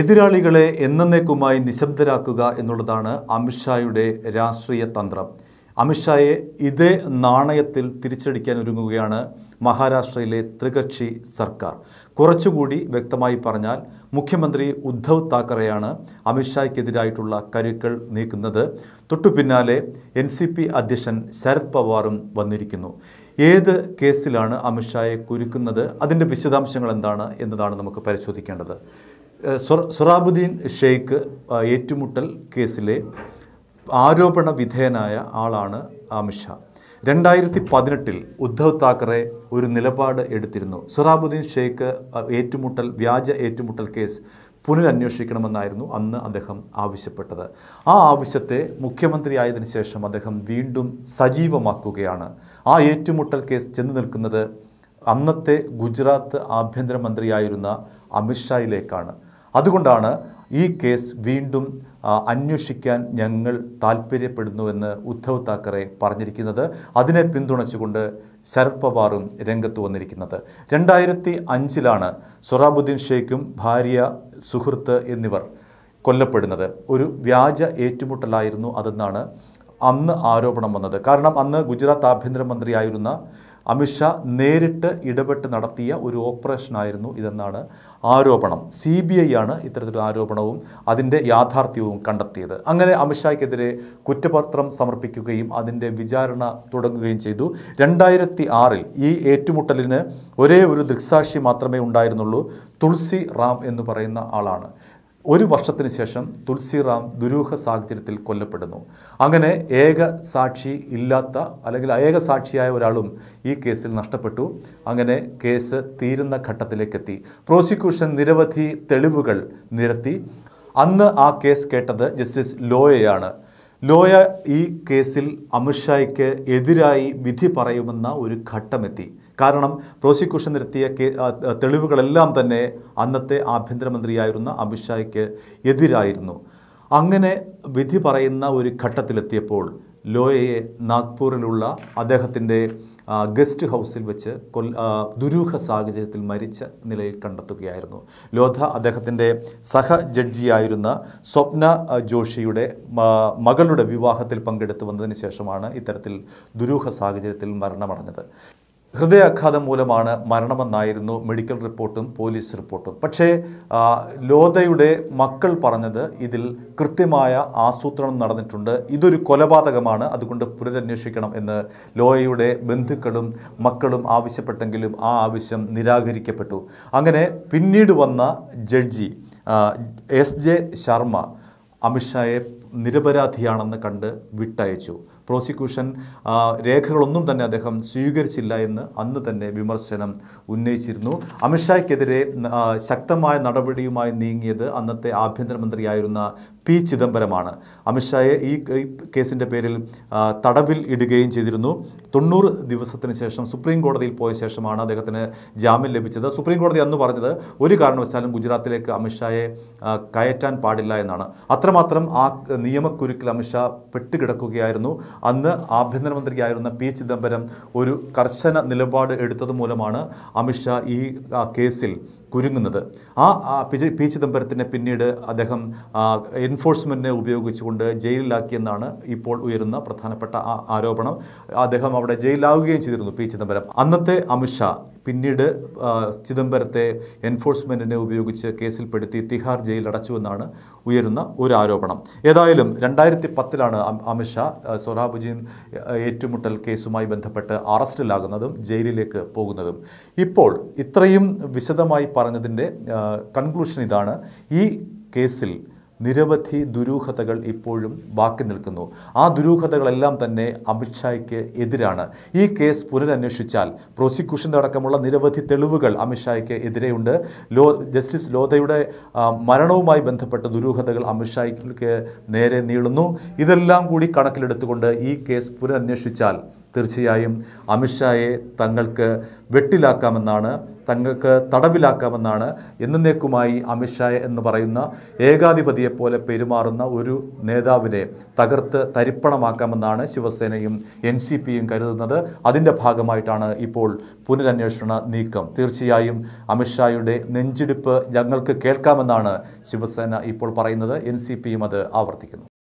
എതിരാളികളെ എന്നേക്കുമായി നിശബ്ദരാക്കുക എന്നുള്ളതാണ് അമിത്ഷായുടെ രാഷ്ട്രീയ തന്ത്രം അമിത്ഷായെ ഇതേ നാണയത്തിൽ തിരിച്ചടിക്കാൻ ഒരുങ്ങുകയാണ് മഹാരാഷ്ട്രയിലെ ത്രികക്ഷി സർക്കാർ കുറച്ചുകൂടി വ്യക്തമായി പറഞ്ഞാൽ മുഖ്യമന്ത്രി ഉദ്ധവ് താക്കറെയാണ് അമിത്ഷായ്ക്കെതിരായിട്ടുള്ള കരുക്കൾ നീക്കുന്നത് തൊട്ടു പിന്നാലെ എൻ സി പി അധ്യക്ഷൻ ശരത് പവാറും വന്നിരിക്കുന്നു ഏത് കേസിലാണ് അമിത്ഷായെ കുരുക്കുന്നത് അതിൻ്റെ വിശദാംശങ്ങൾ എന്താണ് എന്നതാണ് നമുക്ക് പരിശോധിക്കേണ്ടത് സുറാബുദ്ദീൻ ഷെയ്ഖ് ഏറ്റുമുട്ടൽ കേസിലെ ആരോപണ വിധേയനായ ആളാണ് അമിത്ഷാ രണ്ടായിരത്തി പതിനെട്ടിൽ ഉദ്ധവ് താക്കറെ ഒരു നിലപാട് എടുത്തിരുന്നു സുറാബുദ്ദീൻ ഷെയ്ഖ് ഏറ്റുമുട്ടൽ വ്യാജ ഏറ്റുമുട്ടൽ കേസ് പുനരന്വേഷിക്കണമെന്നായിരുന്നു അന്ന് അദ്ദേഹം ആവശ്യപ്പെട്ടത് ആ ആവശ്യത്തെ മുഖ്യമന്ത്രിയായതിനു ശേഷം അദ്ദേഹം വീണ്ടും സജീവമാക്കുകയാണ് ആ ഏറ്റുമുട്ടൽ കേസ് ചെന്നു നിൽക്കുന്നത് അന്നത്തെ ഗുജറാത്ത് ആഭ്യന്തരമന്ത്രിയായിരുന്ന അമിത്ഷായിലേക്കാണ് അതുകൊണ്ടാണ് ഈ കേസ് വീണ്ടും അന്വേഷിക്കാൻ ഞങ്ങൾ താല്പര്യപ്പെടുന്നുവെന്ന് ഉദ്ധവ് താക്കറെ പറഞ്ഞിരിക്കുന്നത് അതിനെ പിന്തുണച്ചുകൊണ്ട് ശരത് പവാറും രംഗത്ത് വന്നിരിക്കുന്നത് രണ്ടായിരത്തി അഞ്ചിലാണ് സൊറാബുദ്ദീൻ ഷെയ്ഖും ഭാര്യ സുഹൃത്ത് എന്നിവർ കൊല്ലപ്പെടുന്നത് ഒരു വ്യാജ ഏറ്റുമുട്ടലായിരുന്നു അതെന്നാണ് അന്ന് ആരോപണം വന്നത് കാരണം അന്ന് ഗുജറാത്ത് ആഭ്യന്തരമന്ത്രിയായിരുന്ന അമിത്ഷാ നേരിട്ട് ഇടപെട്ട് നടത്തിയ ഒരു ഓപ്പറേഷനായിരുന്നു ഇതെന്നാണ് ആരോപണം സി ബി ഐ ആണ് ഇത്തരത്തിലൊരു ആരോപണവും അതിൻ്റെ യാഥാർത്ഥ്യവും കണ്ടെത്തിയത് അങ്ങനെ അമിത്ഷായ്ക്കെതിരെ കുറ്റപത്രം സമർപ്പിക്കുകയും അതിൻ്റെ വിചാരണ തുടങ്ങുകയും ചെയ്തു രണ്ടായിരത്തി ആറിൽ ഈ ഏറ്റുമുട്ടലിന് ഒരേ ഒരു ദൃക്സാക്ഷി മാത്രമേ ഉണ്ടായിരുന്നുള്ളൂ തുളസി റാം എന്ന് പറയുന്ന ആളാണ് ഒരു വർഷത്തിന് ശേഷം തുൽസിറാം ദുരൂഹ സാഹചര്യത്തിൽ കൊല്ലപ്പെടുന്നു അങ്ങനെ ഏക സാക്ഷി ഇല്ലാത്ത അല്ലെങ്കിൽ ഏക സാക്ഷിയായ ഒരാളും ഈ കേസിൽ നഷ്ടപ്പെട്ടു അങ്ങനെ കേസ് തീരുന്ന ഘട്ടത്തിലേക്കെത്തി പ്രോസിക്യൂഷൻ നിരവധി തെളിവുകൾ നിരത്തി അന്ന് ആ കേസ് കേട്ടത് ജസ്റ്റിസ് ലോയയാണ് ലോയ ഈ കേസിൽ അമിത്ഷായ്ക്ക് എതിരായി വിധി പറയുമെന്ന ഒരു ഘട്ടമെത്തി കാരണം പ്രോസിക്യൂഷൻ നിരത്തിയ തെളിവുകളെല്ലാം തന്നെ അന്നത്തെ ആഭ്യന്തരമന്ത്രിയായിരുന്ന അമിത്ഷായ്ക്ക് എതിരായിരുന്നു അങ്ങനെ വിധി പറയുന്ന ഒരു ഘട്ടത്തിലെത്തിയപ്പോൾ ലോയയെ നാഗ്പൂരിലുള്ള അദ്ദേഹത്തിൻ്റെ ഗസ്റ്റ് ഹൗസിൽ വെച്ച് കൊൽ ദുരൂഹ സാഹചര്യത്തിൽ മരിച്ച നിലയിൽ കണ്ടെത്തുകയായിരുന്നു ലോധ അദ്ദേഹത്തിൻ്റെ സഹ ജഡ്ജിയായിരുന്ന സ്വപ്ന ജോഷിയുടെ മകളുടെ വിവാഹത്തിൽ പങ്കെടുത്തു വന്നതിന് ശേഷമാണ് ഇത്തരത്തിൽ ദുരൂഹ സാഹചര്യത്തിൽ മരണമടഞ്ഞത് ഹൃദയാഘാതം മൂലമാണ് മരണമെന്നായിരുന്നു മെഡിക്കൽ റിപ്പോർട്ടും പോലീസ് റിപ്പോർട്ടും പക്ഷേ ലോതയുടെ മക്കൾ പറഞ്ഞത് ഇതിൽ കൃത്യമായ ആസൂത്രണം നടന്നിട്ടുണ്ട് ഇതൊരു കൊലപാതകമാണ് അതുകൊണ്ട് പുനരന്വേഷിക്കണം എന്ന് ലോയയുടെ ബന്ധുക്കളും മക്കളും ആവശ്യപ്പെട്ടെങ്കിലും ആ ആവശ്യം നിരാകരിക്കപ്പെട്ടു അങ്ങനെ പിന്നീട് വന്ന ജഡ്ജി എസ് ജെ ശർമ്മ അമിത്ഷായെ നിരപരാധിയാണെന്ന് കണ്ട് വിട്ടയച്ചു പ്രോസിക്യൂഷൻ രേഖകളൊന്നും തന്നെ അദ്ദേഹം സ്വീകരിച്ചില്ല എന്ന് അന്ന് തന്നെ വിമർശനം ഉന്നയിച്ചിരുന്നു അമിത്ഷായ്ക്കെതിരെ ശക്തമായ നടപടിയുമായി നീങ്ങിയത് അന്നത്തെ ആഭ്യന്തരമന്ത്രിയായിരുന്ന പി ചിദംബരമാണ് അമിത്ഷായെ ഈ കേസിൻ്റെ പേരിൽ തടവിൽ ഇടുകയും ചെയ്തിരുന്നു തൊണ്ണൂറ് ദിവസത്തിന് ശേഷം സുപ്രീം കോടതിയിൽ പോയ ശേഷമാണ് അദ്ദേഹത്തിന് ജാമ്യം ലഭിച്ചത് സുപ്രീം കോടതി അന്ന് പറഞ്ഞത് ഒരു കാരണവശാലും ഗുജറാത്തിലേക്ക് അമിത്ഷായെ കയറ്റാൻ പാടില്ല എന്നാണ് അത്രമാത്രം ആ നിയമക്കുരുക്കിൽ അമിത്ഷാ പെട്ടുകിടക്കുകയായിരുന്നു അന്ന് ആഭ്യന്തരമന്ത്രിയായിരുന്ന പി ചിദംബരം ഒരു കർശന നിലപാട് എടുത്തത് മൂലമാണ് അമിത്ഷാ ഈ കേസിൽ കുരുങ്ങുന്നത് ആ പി ചിദംബരത്തിനെ പിന്നീട് അദ്ദേഹം എൻഫോഴ്സ്മെൻറ്റിനെ ഉപയോഗിച്ചുകൊണ്ട് ജയിലിലാക്കിയെന്നാണ് ഇപ്പോൾ ഉയരുന്ന പ്രധാനപ്പെട്ട ആരോപണം അദ്ദേഹം അവിടെ ജയിലാവുകയും ചെയ്തിരുന്നു പി ചിദംബരം അന്നത്തെ അമിത്ഷാ പിന്നീട് ചിദംബരത്തെ എൻഫോഴ്സ്മെൻറ്റിനെ ഉപയോഗിച്ച് കേസിൽപ്പെടുത്തി തിഹാർ ജയിലിൽ എന്നാണ് ഉയരുന്ന ഒരു ആരോപണം ഏതായാലും രണ്ടായിരത്തി പത്തിലാണ് അമിത്ഷാ സൊറാബുജീൻ ഏറ്റുമുട്ടൽ കേസുമായി ബന്ധപ്പെട്ട് അറസ്റ്റിലാകുന്നതും ജയിലിലേക്ക് പോകുന്നതും ഇപ്പോൾ ഇത്രയും വിശദമായി പറ പറഞ്ഞതിൻ്റെ കൺക്ലൂഷൻ ഇതാണ് ഈ കേസിൽ നിരവധി ദുരൂഹതകൾ ഇപ്പോഴും ബാക്കി നിൽക്കുന്നു ആ ദുരൂഹതകളെല്ലാം തന്നെ അമിത്ഷായ്ക്ക് എതിരാണ് ഈ കേസ് പുനരന്വേഷിച്ചാൽ പ്രോസിക്യൂഷൻ്റെ അടക്കമുള്ള നിരവധി തെളിവുകൾ അമിത്ഷായ്ക്ക് എതിരെയുണ്ട് ലോ ജസ്റ്റിസ് ലോധയുടെ മരണവുമായി ബന്ധപ്പെട്ട ദുരൂഹതകൾ അമിത്ഷായ്ക്ക് നേരെ നീളുന്നു ഇതെല്ലാം കൂടി കണക്കിലെടുത്തുകൊണ്ട് ഈ കേസ് പുനരന്വേഷിച്ചാൽ തീർച്ചയായും അമിത്ഷായെ തങ്ങൾക്ക് വെട്ടിലാക്കാമെന്നാണ് തങ്ങൾക്ക് തടവിലാക്കാമെന്നാണ് എന്നേക്കുമായി അമിത്ഷാ എന്ന് പറയുന്ന ഏകാധിപതിയെപ്പോലെ പെരുമാറുന്ന ഒരു നേതാവിനെ തകർത്ത് തരിപ്പണമാക്കാമെന്നാണ് ശിവസേനയും എൻ സി പിയും കരുതുന്നത് അതിൻ്റെ ഭാഗമായിട്ടാണ് ഇപ്പോൾ പുനരന്വേഷണ നീക്കം തീർച്ചയായും അമിത്ഷായുടെ നെഞ്ചിടിപ്പ് ഞങ്ങൾക്ക് കേൾക്കാമെന്നാണ് ശിവസേന ഇപ്പോൾ പറയുന്നത് എൻ സി പിയും അത് ആവർത്തിക്കുന്നു